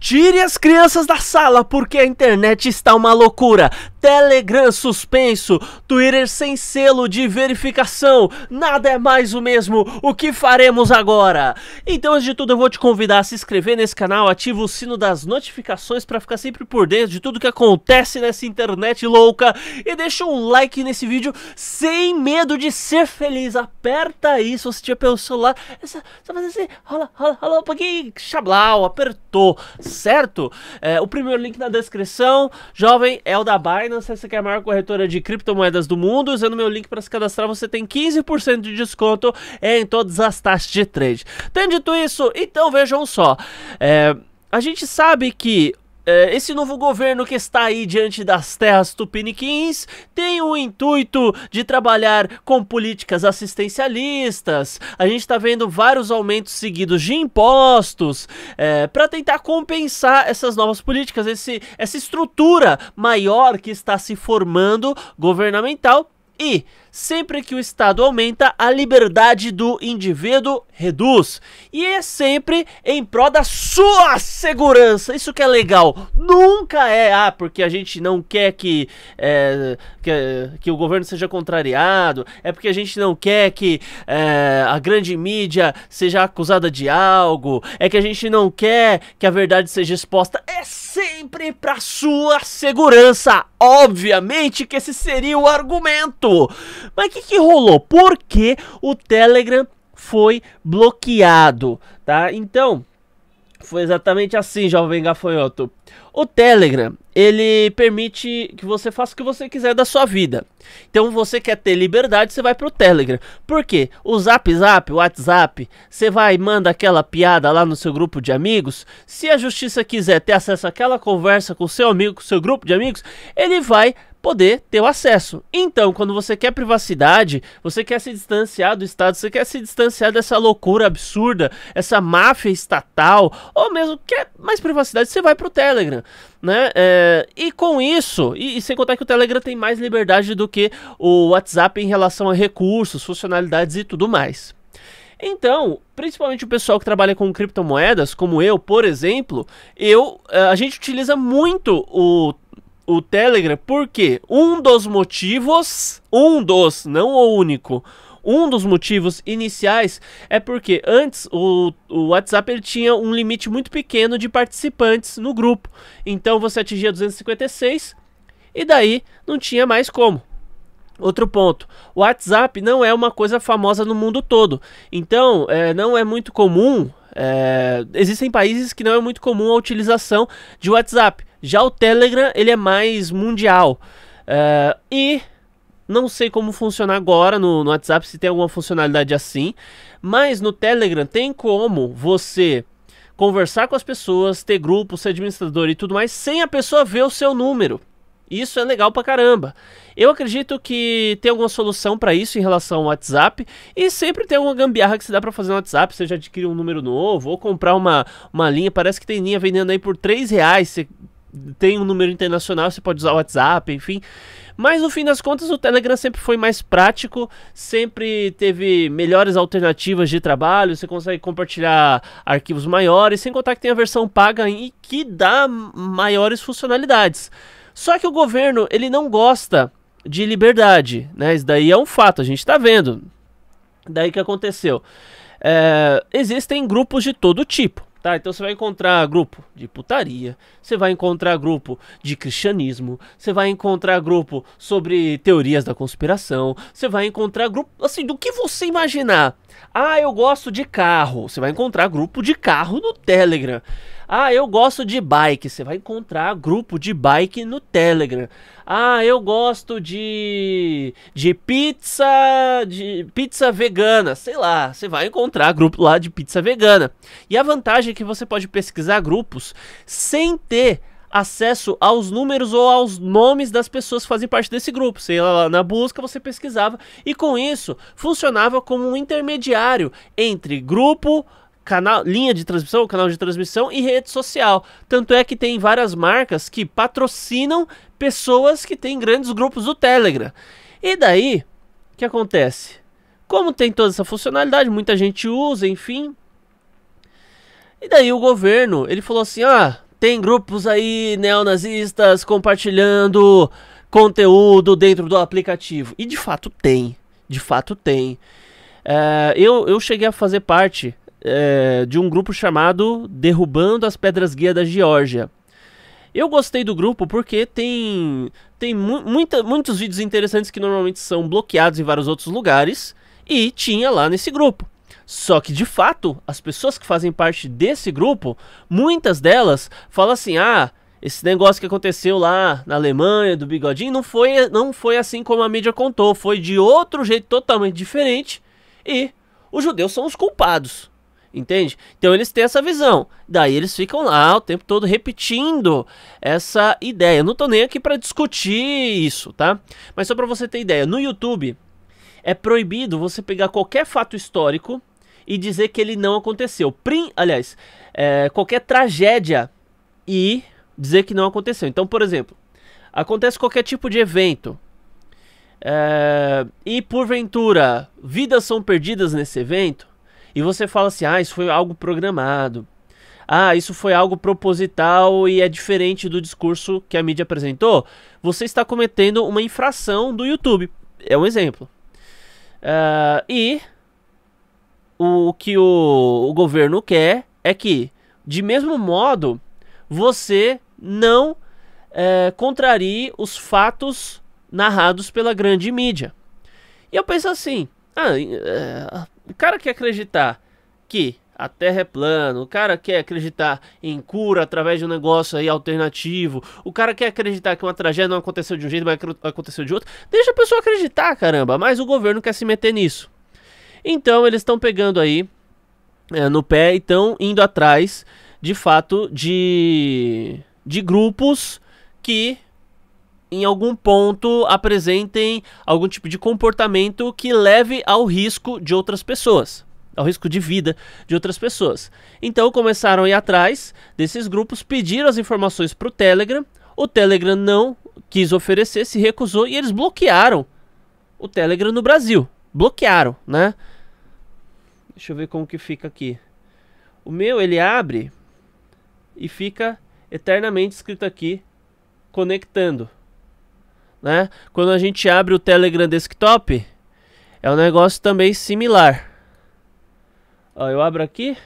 Tire as crianças da sala porque a internet está uma loucura. Telegram suspenso, Twitter sem selo de verificação, nada é mais o mesmo, o que faremos agora? Então, antes de tudo, eu vou te convidar a se inscrever nesse canal, ativa o sino das notificações para ficar sempre por dentro de tudo que acontece nessa internet louca e deixa um like nesse vídeo sem medo de ser feliz. Aperta aí se você tiver pelo celular, só fazer assim, rola, rola, rola um pouquinho, xablau, apertou, certo? É, o primeiro link na descrição, jovem, é o da Barnes Binance, essa que é a maior corretora de criptomoedas do mundo. Usando meu link para se cadastrar, você tem 15% de desconto em todas as taxas de trade. Tendo dito isso, então vejam só. É, a gente sabe que é, esse novo governo que está aí diante das terras tupiniquins tem o intuito de trabalhar com políticas assistencialistas. A gente está vendo vários aumentos seguidos de impostos é, para tentar compensar essas novas políticas, esse, essa estrutura maior que está se formando governamental e sempre que o Estado aumenta, a liberdade do indivíduo reduz. E é sempre em prol da sua segurança. Isso que é legal. Nunca é, ah, porque a gente não quer que, é, que, que, o governo seja contrariado, é porque a gente não quer que é, a grande mídia seja acusada de algo, é que a gente não quer que a verdade seja exposta. É sempre pra sua segurança. Obviamente que esse seria o argumento. Mas o que, que rolou? Por que o Telegram foi bloqueado? Tá? Então, foi exatamente assim, jovem gafanhoto. O Telegram, ele permite que você faça o que você quiser da sua vida. Então, você quer ter liberdade, você vai pro Telegram. Por quê? O Zap Zap, o WhatsApp, você vai e manda aquela piada lá no seu grupo de amigos. Se a justiça quiser ter acesso àquela conversa com o seu amigo, com o seu grupo de amigos, ele vai poder ter o acesso. Então, quando você quer privacidade, você quer se distanciar do Estado, você quer se distanciar dessa loucura absurda, essa máfia estatal, ou mesmo quer mais privacidade, você vai pro Telegram, né? É, e com isso, e, e, sem contar que o Telegram tem mais liberdade do que o WhatsApp em relação a recursos, funcionalidades e tudo mais. Então, principalmente o pessoal que trabalha com criptomoedas, como eu, por exemplo, eu, eh, a gente utiliza muito o o Telegram, porque um dos motivos, um dos, não o único, um dos motivos iniciais é porque antes o, o WhatsApp ele tinha um limite muito pequeno de participantes no grupo. Então você atingia 256 e daí não tinha mais como. Outro ponto, o WhatsApp não é uma coisa famosa no mundo todo, então é, não é muito comum. É, existem países que não é muito comum a utilização de WhatsApp. Já o Telegram, ele é mais mundial. Uh, e não sei como funciona agora no, no, WhatsApp, se tem alguma funcionalidade assim. Mas no Telegram tem como você conversar com as pessoas, ter grupo, ser administrador e tudo mais, sem a pessoa ver o seu número. Isso é legal pra caramba. Eu acredito que tem alguma solução para isso em relação ao WhatsApp. E sempre tem alguma gambiarra que se dá para fazer no WhatsApp. Você já adquire um número novo ou comprar uma, uma linha. Parece que tem linha vendendo aí por 3 reais. Você tem um número internacional, você pode usar o WhatsApp, enfim. Mas no fim das contas, o Telegram sempre foi mais prático, sempre teve melhores alternativas de trabalho, você consegue compartilhar arquivos maiores, sem contar que tem a versão paga e que dá maiores funcionalidades. Só que o governo, ele não gosta de liberdade, né? Isso daí é um fato, a gente está vendo. Daí que aconteceu. É, existem grupos de todo tipo. Tá, então você vai encontrar grupo de putaria, você vai encontrar grupo de cristianismo, você vai encontrar grupo sobre teorias da conspiração, você vai encontrar grupo, assim, do que você imaginar. Ah, eu gosto de carro. Você vai encontrar grupo de carro no Telegram. Ah, eu gosto de bike. Você vai encontrar grupo de bike no Telegram. Ah, eu gosto de de pizza, de pizza vegana, sei lá. Você vai encontrar grupo lá de pizza vegana. E a vantagem é que você pode pesquisar grupos sem ter acesso aos números ou aos nomes das pessoas que fazem parte desse grupo. Sei lá, na busca você pesquisava e com isso funcionava como um intermediário entre grupo canal, linha de transmissão, canal de transmissão e rede social. Tanto é que tem várias marcas que patrocinam pessoas que têm grandes grupos do Telegram. E daí, o que acontece? Como tem toda essa funcionalidade, muita gente usa, enfim. E daí o governo, ele falou assim: "Ah, tem grupos aí neonazistas compartilhando conteúdo dentro do aplicativo". E de fato tem, de fato tem. É, eu, eu cheguei a fazer parte é, de um grupo chamado Derrubando as Pedras Guia da Geórgia. Eu gostei do grupo porque tem, tem mu muita, muitos vídeos interessantes que normalmente são bloqueados em vários outros lugares e tinha lá nesse grupo. Só que de fato, as pessoas que fazem parte desse grupo, muitas delas falam assim: ah, esse negócio que aconteceu lá na Alemanha do bigodinho não foi, não foi assim como a mídia contou, foi de outro jeito totalmente diferente e os judeus são os culpados. Entende? Então eles têm essa visão. Daí eles ficam lá o tempo todo repetindo essa ideia. Eu não tô nem aqui para discutir isso, tá? Mas só para você ter ideia, no YouTube é proibido você pegar qualquer fato histórico e dizer que ele não aconteceu. Prim, aliás, é, qualquer tragédia e dizer que não aconteceu. Então, por exemplo, acontece qualquer tipo de evento é, e porventura vidas são perdidas nesse evento e você fala assim: ah, isso foi algo programado. Ah, isso foi algo proposital e é diferente do discurso que a mídia apresentou. Você está cometendo uma infração do YouTube. É um exemplo. Uh, e o que o, o governo quer é que, de mesmo modo, você não é, contrarie os fatos narrados pela grande mídia. E eu penso assim: ah, é, o cara quer acreditar que a Terra é plana, o cara quer acreditar em cura através de um negócio aí alternativo, o cara quer acreditar que uma tragédia não aconteceu de um jeito, mas aconteceu de outro. Deixa a pessoa acreditar, caramba, mas o governo quer se meter nisso. Então eles estão pegando aí é, no pé e estão indo atrás, de fato, de, de grupos que em algum ponto apresentem algum tipo de comportamento que leve ao risco de outras pessoas, ao risco de vida de outras pessoas. Então começaram a ir atrás desses grupos, pediram as informações para o Telegram, o Telegram não quis oferecer, se recusou e eles bloquearam o Telegram no Brasil. Bloquearam, né? Deixa eu ver como que fica aqui. O meu ele abre e fica eternamente escrito aqui conectando né? Quando a gente abre o Telegram Desktop, é um negócio também similar. Ó, eu abro aqui,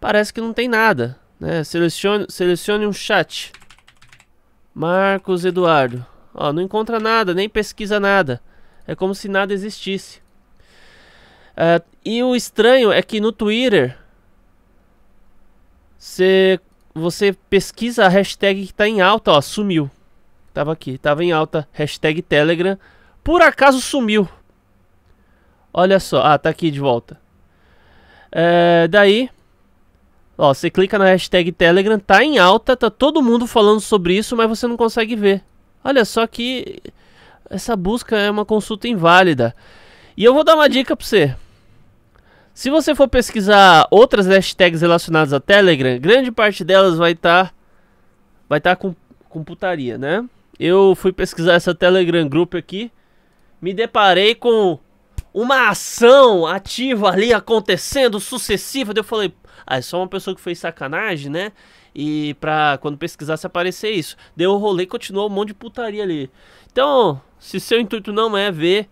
parece que não tem nada, né? Selecione, selecione um chat. Marcos Eduardo. Ó, não encontra nada, nem pesquisa nada. É como se nada existisse. É, e o estranho é que no Twitter você, você pesquisa a hashtag que está em alta, ó, sumiu. Tava aqui, tava em alta. Hashtag Telegram. Por acaso sumiu. Olha só. Ah, tá aqui de volta. É, daí. Ó, você clica na hashtag Telegram, tá em alta, tá todo mundo falando sobre isso, mas você não consegue ver. Olha só que essa busca é uma consulta inválida. E eu vou dar uma dica pra você. Se você for pesquisar outras hashtags relacionadas a Telegram, grande parte delas vai estar tá, vai estar tá com, com putaria, né? eu fui pesquisar essa Telegram Group aqui, me deparei com uma ação ativa ali acontecendo, sucessiva. Daí eu falei, ah, é só uma pessoa que fez sacanagem, né? E pra quando pesquisasse aparecer isso. Deu o rolê e continuou um monte de putaria ali. Então, se seu intuito não é ver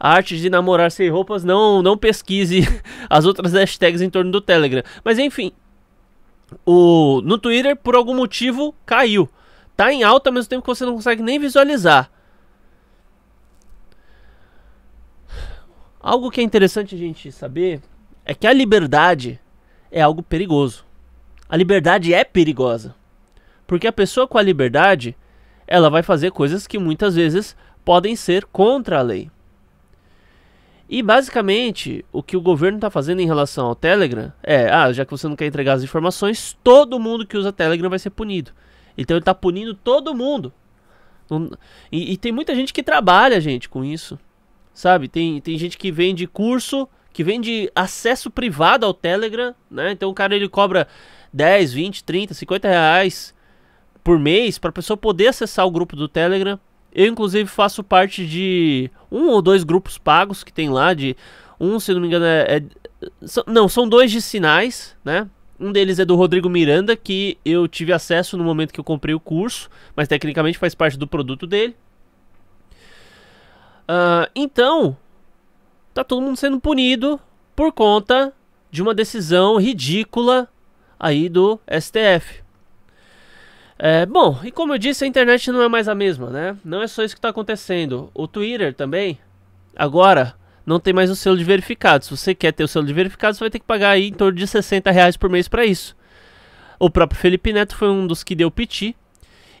a arte de namorar sem roupas, não, não pesquise as outras hashtags em torno do Telegram. Mas enfim, o, no Twitter, por algum motivo, caiu tá em alta ao mesmo tempo que você não consegue nem visualizar. Algo que é interessante a gente saber é que a liberdade é algo perigoso. A liberdade é perigosa. Porque a pessoa com a liberdade, ela vai fazer coisas que muitas vezes podem ser contra a lei. E basicamente, o que o governo está fazendo em relação ao Telegram é: ah, já que você não quer entregar as informações, todo mundo que usa Telegram vai ser punido. Então ele tá punindo todo mundo. E, e, tem muita gente que trabalha, gente, com isso. Sabe? Tem, tem gente que vende curso, que vende acesso privado ao Telegram, né? Então o cara ele cobra 10, 20, 30, 50 reais por mês para a pessoa poder acessar o grupo do Telegram. Eu, inclusive, faço parte de um ou dois grupos pagos que tem lá. De um, se não me engano, é. é não, são dois de sinais, né? Um deles é do Rodrigo Miranda, que eu tive acesso no momento que eu comprei o curso, mas tecnicamente faz parte do produto dele. Uh, então, tá todo mundo sendo punido por conta de uma decisão ridícula aí do STF. É, bom, e como eu disse, a internet não é mais a mesma, né? Não é só isso que está acontecendo. O Twitter também, agora, não tem mais o selo de verificado. Se você quer ter o selo de verificado, você vai ter que pagar aí em torno de 60 reais por mês para isso. O próprio Felipe Neto foi um dos que deu piti.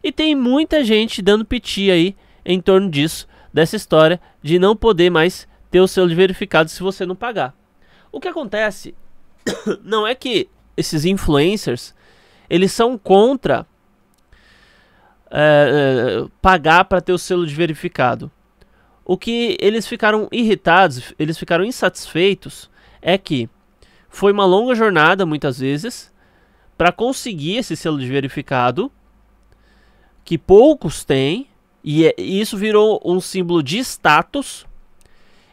E tem muita gente dando piti aí em torno disso, dessa história de não poder mais ter o selo de verificado se você não pagar. O que acontece não é que esses influencers eles são contra é, pagar para ter o selo de verificado. O que eles ficaram irritados, eles ficaram insatisfeitos, é que foi uma longa jornada, muitas vezes, para conseguir esse selo de verificado, que poucos têm, e, é, e isso virou um símbolo de status.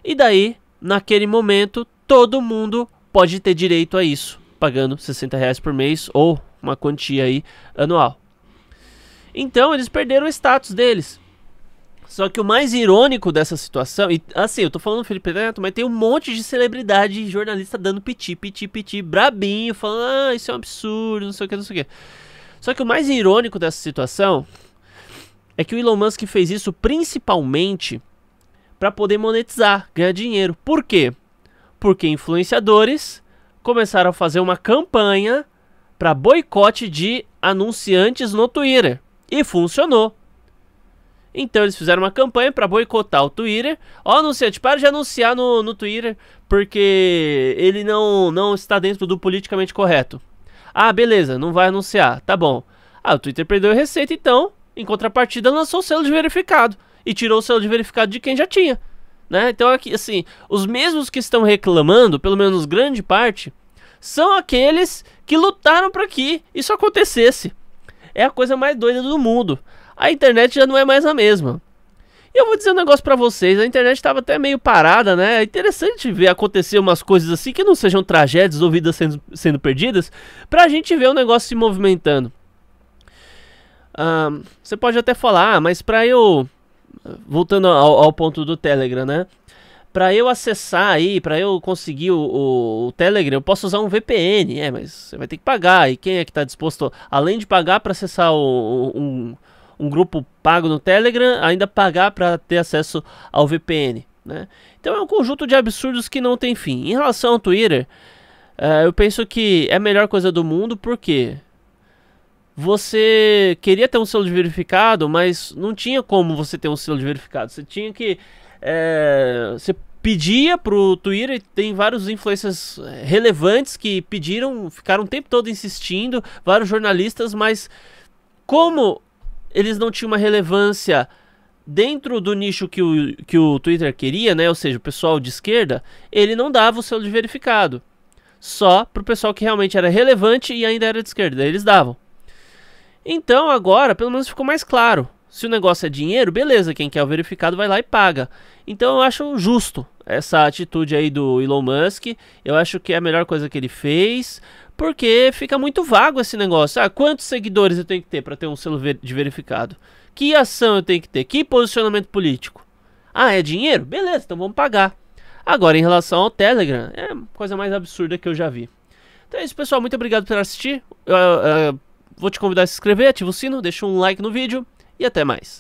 E daí, naquele momento, todo mundo pode ter direito a isso, pagando 60 reais por mês ou uma quantia aí anual. Então eles perderam o status deles. Só que o mais irônico dessa situação, e assim, eu tô falando do Felipe Neto, mas tem um monte de celebridade e jornalista dando piti, piti, piti, brabinho, falando, ah, isso é um absurdo, não sei o que, não sei o que. Só que o mais irônico dessa situação é que o Elon Musk fez isso principalmente para poder monetizar, ganhar dinheiro. Por quê? Porque influenciadores começaram a fazer uma campanha para boicote de anunciantes no Twitter. E funcionou. Então eles fizeram uma campanha para boicotar o Twitter. Ó, anunciante, para de anunciar no, no Twitter, porque ele não, não está dentro do politicamente correto. Ah, beleza, não vai anunciar, tá bom. Ah, o Twitter perdeu a receita, então, em contrapartida, lançou o selo de verificado. E tirou o selo de verificado de quem já tinha. Né? Então, aqui, assim, os mesmos que estão reclamando, pelo menos grande parte, são aqueles que lutaram para que isso acontecesse. É a coisa mais doida do mundo a internet já não é mais a mesma. E eu vou dizer um negócio para vocês, a internet estava até meio parada, né? É interessante ver acontecer umas coisas assim que não sejam tragédias ou vidas sendo, sendo perdidas, pra gente ver o negócio se movimentando. Ah, você pode até falar, ah, mas pra eu... Voltando ao, ao ponto do Telegram, né? para eu acessar aí, para eu conseguir o, o, o, Telegram, eu posso usar um VPN, é, mas você vai ter que pagar. E quem é que está disposto, além de pagar para acessar o, um, um grupo pago no Telegram, ainda pagar para ter acesso ao VPN. Né? Então é um conjunto de absurdos que não tem fim. Em relação ao Twitter, uh, eu penso que é a melhor coisa do mundo porque você queria ter um selo de verificado, mas não tinha como você ter um selo de verificado. Você tinha que. É, você pedia pro Twitter, tem vários influencers eh, relevantes que pediram, ficaram o tempo todo insistindo, vários jornalistas, mas como eles não tinham uma relevância dentro do nicho que o, que o Twitter queria, né? Ou seja, o pessoal de esquerda, ele não dava o selo de verificado. Só para o pessoal que realmente era relevante e ainda era de esquerda. Eles davam. Então agora, pelo menos ficou mais claro. Se o negócio é dinheiro, beleza, quem quer o verificado vai lá e paga. Então eu acho justo essa atitude aí do Elon Musk. Eu acho que é a melhor coisa que ele fez, porque fica muito vago esse negócio. Ah, quantos seguidores eu tenho que ter para ter um selo de verificado? Que ação eu tenho que ter? Que posicionamento político? Ah, é dinheiro? Beleza, então vamos pagar. Agora, em relação ao Telegram, é a coisa mais absurda que eu já vi. Então é isso, pessoal. Muito obrigado por assistir. Eu, eu, eu, vou te convidar a se inscrever, ativa o sino, deixa um like no vídeo e até mais.